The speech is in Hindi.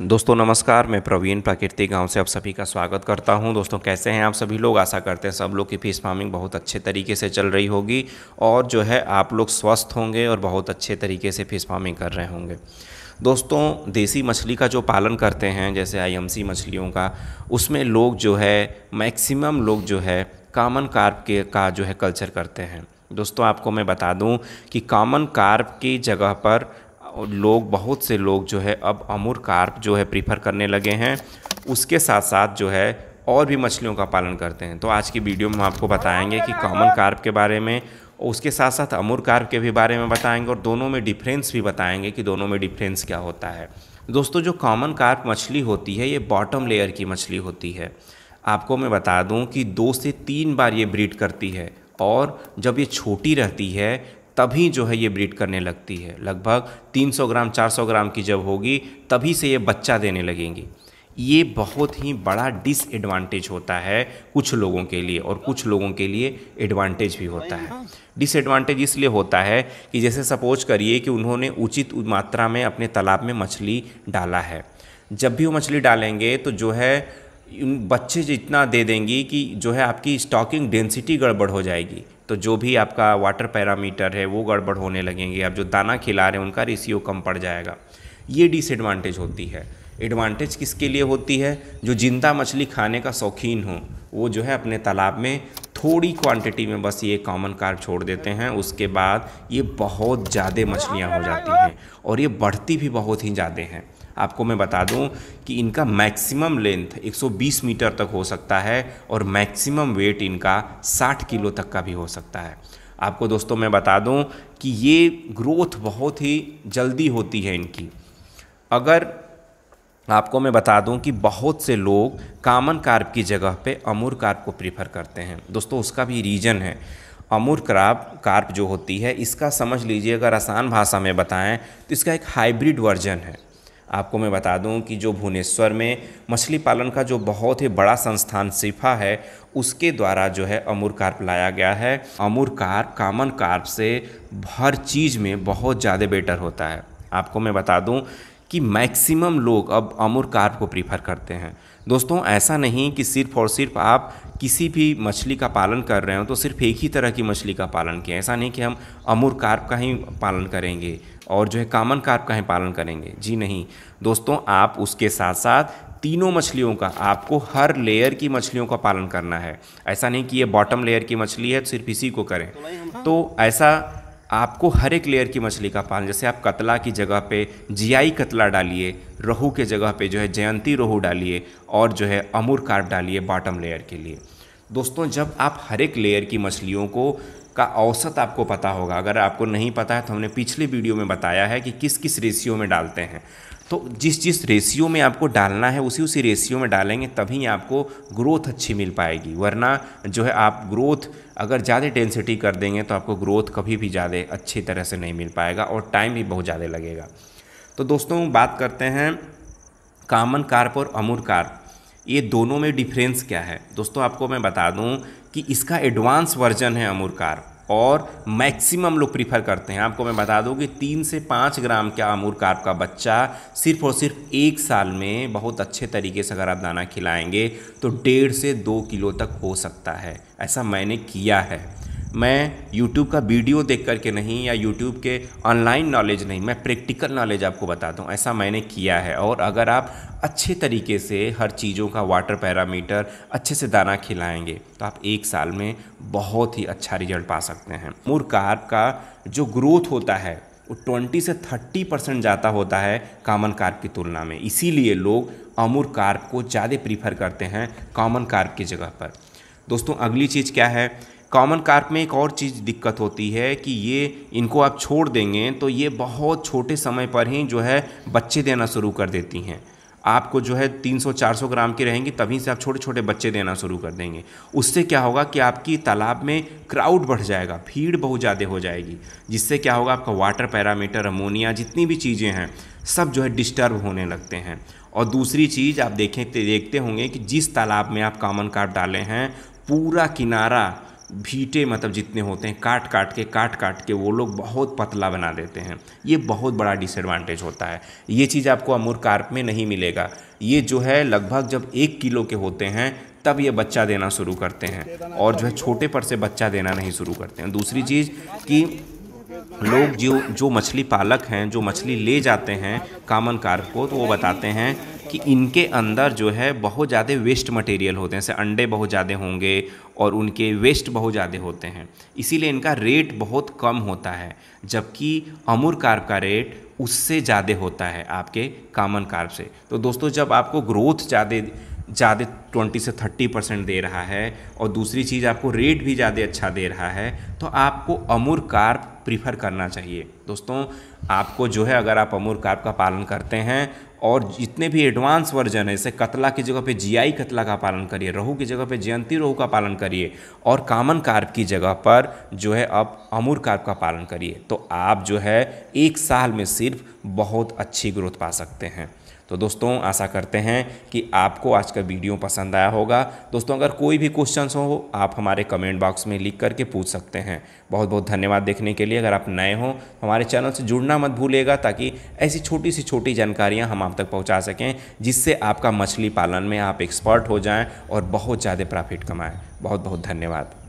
दोस्तों नमस्कार मैं प्रवीण प्राकृतिक गांव से आप सभी का स्वागत करता हूं दोस्तों कैसे हैं आप सभी लोग आशा करते हैं सब लोग की फिश फार्मिंग बहुत अच्छे तरीके से चल रही होगी और जो है आप लोग स्वस्थ होंगे और बहुत अच्छे तरीके से फिश फार्मिंग कर रहे होंगे दोस्तों देसी मछली का जो पालन करते हैं जैसे आई मछलियों का उसमें लोग जो है मैक्सिमम लोग जो है कामन कार्प के का जो है कल्चर करते हैं दोस्तों आपको मैं बता दूं कि कॉमन कार्प की जगह पर लोग बहुत से लोग जो है अब अमूर कार्प जो है प्रीफर करने लगे हैं उसके साथ साथ जो है और भी मछलियों का पालन करते हैं तो आज की वीडियो में हम आपको बताएंगे कि कॉमन कार्प के बारे में उसके साथ साथ अमूर कार्प के भी बारे में बताएंगे और दोनों में डिफरेंस भी बताएंगे कि दोनों में डिफरेंस क्या होता है दोस्तों जो कॉमन कार्प मछली होती है ये बॉटम लेयर की मछली होती है आपको मैं बता दूं कि दो से तीन बार ये ब्रीड करती है और जब ये छोटी रहती है तभी जो है ये ब्रीड करने लगती है लगभग 300 ग्राम 400 ग्राम की जब होगी तभी से ये बच्चा देने लगेंगी ये बहुत ही बड़ा डिसएडवांटेज होता है कुछ लोगों के लिए और कुछ लोगों के लिए एडवांटेज भी होता है डिसएडवांटेज इसलिए होता है कि जैसे सपोज करिए कि उन्होंने उचित मात्रा में अपने तालाब में मछली डाला है जब भी वो मछली डालेंगे तो जो है उन बच्चे जितना दे देंगी कि जो है आपकी स्टॉकिंग डेंसिटी गड़बड़ हो जाएगी तो जो भी आपका वाटर पैरामीटर है वो गड़बड़ होने लगेंगे आप जो दाना खिला रहे हैं उनका रेशियो कम पड़ जाएगा ये डिसएडवांटेज होती है एडवांटेज किसके लिए होती है जो जिंदा मछली खाने का शौकीन हो वो जो है अपने तालाब में थोड़ी क्वांटिटी में बस ये कॉमन कार्ब छोड़ देते हैं उसके बाद ये बहुत ज़्यादा मछलियाँ हो जाती हैं और ये बढ़ती भी बहुत ही ज़्यादा हैं आपको मैं बता दूं कि इनका मैक्सिमम लेंथ 120 मीटर तक हो सकता है और मैक्सिमम वेट इनका 60 किलो तक का भी हो सकता है आपको दोस्तों मैं बता दूं कि ये ग्रोथ बहुत ही जल्दी होती है इनकी अगर आपको मैं बता दूं कि बहुत से लोग कामन कार्प की जगह पे अमूर कार्प को प्रीफर करते हैं दोस्तों उसका भी रीज़न है अमूर क्राप कार्प जो होती है इसका समझ लीजिए अगर आसान भाषा में बताएं तो इसका एक हाइब्रिड वर्जन है आपको मैं बता दूं कि जो भुवनेश्वर में मछली पालन का जो बहुत ही बड़ा संस्थान सिफा है उसके द्वारा जो है अमूर कार्प लाया गया है अमूर कार्प कामन कार्प से हर चीज़ में बहुत ज़्यादा बेटर होता है आपको मैं बता दूँ कि मैक्सिमम लोग अब अमूर कार्प को प्रीफर करते हैं दोस्तों ऐसा नहीं कि सिर्फ और सिर्फ आप किसी भी मछली का पालन कर रहे हो तो सिर्फ एक ही तरह की मछली का पालन किया ऐसा नहीं कि हम अमूर कार्प का ही पालन करेंगे और जो है कामन कार्प का ही पालन करेंगे जी नहीं दोस्तों आप उसके साथ साथ तीनों मछलियों का आपको हर लेयर की मछलियों का पालन करना है ऐसा नहीं कि ये बॉटम लेयर की मछली है तो सिर्फ इसी को करें तो ऐसा आपको हर एक लेयर की मछली का पालन जैसे आप कतला की जगह पे जियाई कतला डालिए रोहू के जगह पे जो है जयंती रोहू डालिए और जो है अमूर कार्प डालिए बॉटम लेयर के लिए दोस्तों जब आप हर एक लेयर की मछलियों को का औसत आपको पता होगा अगर आपको नहीं पता है तो हमने पिछली वीडियो में बताया है कि किस किस रेशियो में डालते हैं तो जिस जिस रेशियो में आपको डालना है उसी उसी रेशियो में डालेंगे तभी आपको ग्रोथ अच्छी मिल पाएगी वरना जो है आप ग्रोथ अगर ज़्यादा डेंसिटी कर देंगे तो आपको ग्रोथ कभी भी ज़्यादा अच्छी तरह से नहीं मिल पाएगा और टाइम भी बहुत ज़्यादा लगेगा तो दोस्तों बात करते हैं कामन कार्प और अमूर कार्प ये दोनों में डिफरेंस क्या है दोस्तों आपको मैं बता दूं कि इसका एडवांस वर्जन है अमूर कार्प और मैक्सिमम लोग प्रीफर करते हैं आपको मैं बता दूं कि तीन से पाँच ग्राम का अमूर कार्प का बच्चा सिर्फ और सिर्फ एक साल में बहुत अच्छे तरीके से अगर आप दाना खिलाएंगे तो डेढ़ से दो किलो तक हो सकता है ऐसा मैंने किया है मैं यूट्यूब का वीडियो देख करके नहीं या यूट्यूब के ऑनलाइन नॉलेज नहीं मैं प्रैक्टिकल नॉलेज आपको बता दूँ ऐसा मैंने किया है और अगर आप अच्छे तरीके से हर चीज़ों का वाटर पैरामीटर अच्छे से दाना खिलाएंगे तो आप एक साल में बहुत ही अच्छा रिजल्ट पा सकते हैं मुर कार्प का जो ग्रोथ होता है वो ट्वेंटी से थर्टी परसेंट ज़्यादा होता है कामन कार्प की तुलना में इसीलिए लोग अमूर कार्प को ज़्यादा प्रीफर करते हैं कॉमन कार्प की जगह पर दोस्तों अगली चीज़ क्या है कॉमन कार्प में एक और चीज़ दिक्कत होती है कि ये इनको आप छोड़ देंगे तो ये बहुत छोटे समय पर ही जो है बच्चे देना शुरू कर देती हैं आपको जो है 300-400 ग्राम की रहेंगी तभी से आप छोटे छोटे बच्चे देना शुरू कर देंगे उससे क्या होगा कि आपकी तालाब में क्राउड बढ़ जाएगा भीड़ बहुत ज़्यादा हो जाएगी जिससे क्या होगा आपका वाटर पैरामीटर अमोनिया जितनी भी चीज़ें हैं सब जो है डिस्टर्ब होने लगते हैं और दूसरी चीज़ आप देखें देखते होंगे कि जिस तालाब में आप कॉमन कार्ड डाले हैं पूरा किनारा भीटे मतलब जितने होते हैं काट काट के काट काट के वो लोग बहुत पतला बना देते हैं ये बहुत बड़ा डिसएडवांटेज होता है ये चीज़ आपको अमूर कार्प में नहीं मिलेगा ये जो है लगभग जब एक किलो के होते हैं तब ये बच्चा देना शुरू करते हैं और जो है छोटे पर से बच्चा देना नहीं शुरू करते हैं दूसरी चीज़ कि लोग जो जो मछली पालक हैं जो मछली ले जाते हैं कामन कार्प को तो वो बताते हैं कि इनके अंदर जो है बहुत ज़्यादा वेस्ट मटेरियल होते हैं जैसे अंडे बहुत ज़्यादा होंगे और उनके वेस्ट बहुत ज़्यादा होते हैं इसीलिए इनका रेट बहुत कम होता है जबकि अमूर कार्प का रेट उससे ज़्यादा होता है आपके कामन कार्प से तो दोस्तों जब आपको ग्रोथ ज़्यादा ज़्यादा ट्वेंटी से थर्टी परसेंट दे रहा है और दूसरी चीज़ आपको रेट भी ज़्यादा अच्छा दे रहा है तो आपको अमूर कार्प प्रीफर करना चाहिए दोस्तों आपको जो है अगर आप अमूर कार्प का पालन करते हैं और जितने भी एडवांस वर्जन है जैसे कतला की जगह पे जीआई कतला का पालन करिए रोहू की जगह पे जयंती रोहू का पालन करिए और कामन कार्प की जगह पर जो है अब अमूर कार्प का पालन करिए तो आप जो है एक साल में सिर्फ बहुत अच्छी ग्रोथ पा सकते हैं तो दोस्तों आशा करते हैं कि आपको आज का वीडियो पसंद आया होगा दोस्तों अगर कोई भी क्वेश्चंस हो आप हमारे कमेंट बॉक्स में लिख करके पूछ सकते हैं बहुत बहुत धन्यवाद देखने के लिए अगर आप नए हो हमारे चैनल से जुड़ना मत भूलेगा ताकि ऐसी छोटी सी छोटी जानकारियाँ हम आप तक पहुँचा सकें जिससे आपका मछली पालन में आप एक्सपर्ट हो जाएँ और बहुत ज़्यादा प्रॉफिट कमाएँ बहुत बहुत धन्यवाद